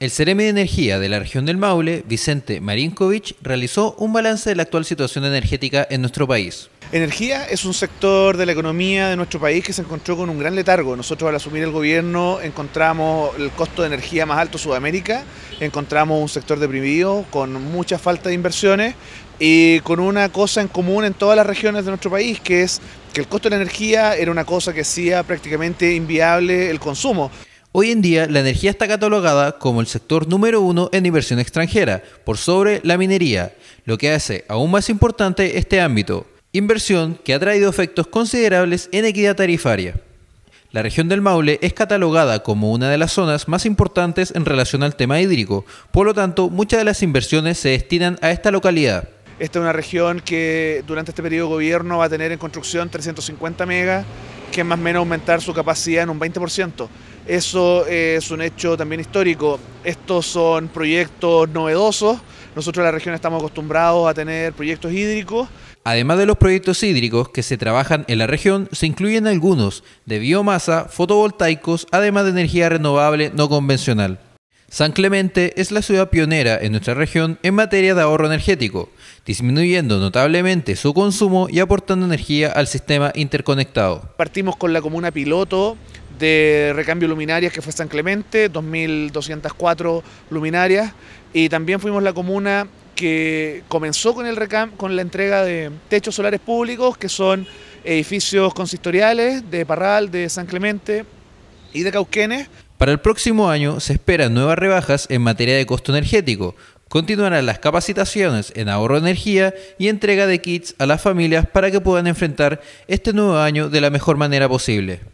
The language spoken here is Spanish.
El Ceremi de Energía de la región del Maule, Vicente Marinkovic, realizó un balance de la actual situación energética en nuestro país. Energía es un sector de la economía de nuestro país que se encontró con un gran letargo. Nosotros al asumir el gobierno encontramos el costo de energía más alto en Sudamérica, encontramos un sector deprimido con mucha falta de inversiones y con una cosa en común en todas las regiones de nuestro país, que es que el costo de la energía era una cosa que hacía prácticamente inviable el consumo. Hoy en día, la energía está catalogada como el sector número uno en inversión extranjera, por sobre la minería, lo que hace aún más importante este ámbito, inversión que ha traído efectos considerables en equidad tarifaria. La región del Maule es catalogada como una de las zonas más importantes en relación al tema hídrico, por lo tanto muchas de las inversiones se destinan a esta localidad. Esta es una región que durante este periodo de gobierno va a tener en construcción 350 megas, que más o menos aumentar su capacidad en un 20%. Eso es un hecho también histórico. Estos son proyectos novedosos. Nosotros en la región estamos acostumbrados a tener proyectos hídricos. Además de los proyectos hídricos que se trabajan en la región, se incluyen algunos de biomasa, fotovoltaicos, además de energía renovable no convencional. San Clemente es la ciudad pionera en nuestra región en materia de ahorro energético, disminuyendo notablemente su consumo y aportando energía al sistema interconectado. Partimos con la comuna piloto de recambio luminarias que fue San Clemente, 2.204 luminarias, y también fuimos la comuna que comenzó con, el con la entrega de techos solares públicos, que son edificios consistoriales de Parral, de San Clemente y de Cauquenes. Para el próximo año se esperan nuevas rebajas en materia de costo energético. Continuarán las capacitaciones en ahorro de energía y entrega de kits a las familias para que puedan enfrentar este nuevo año de la mejor manera posible.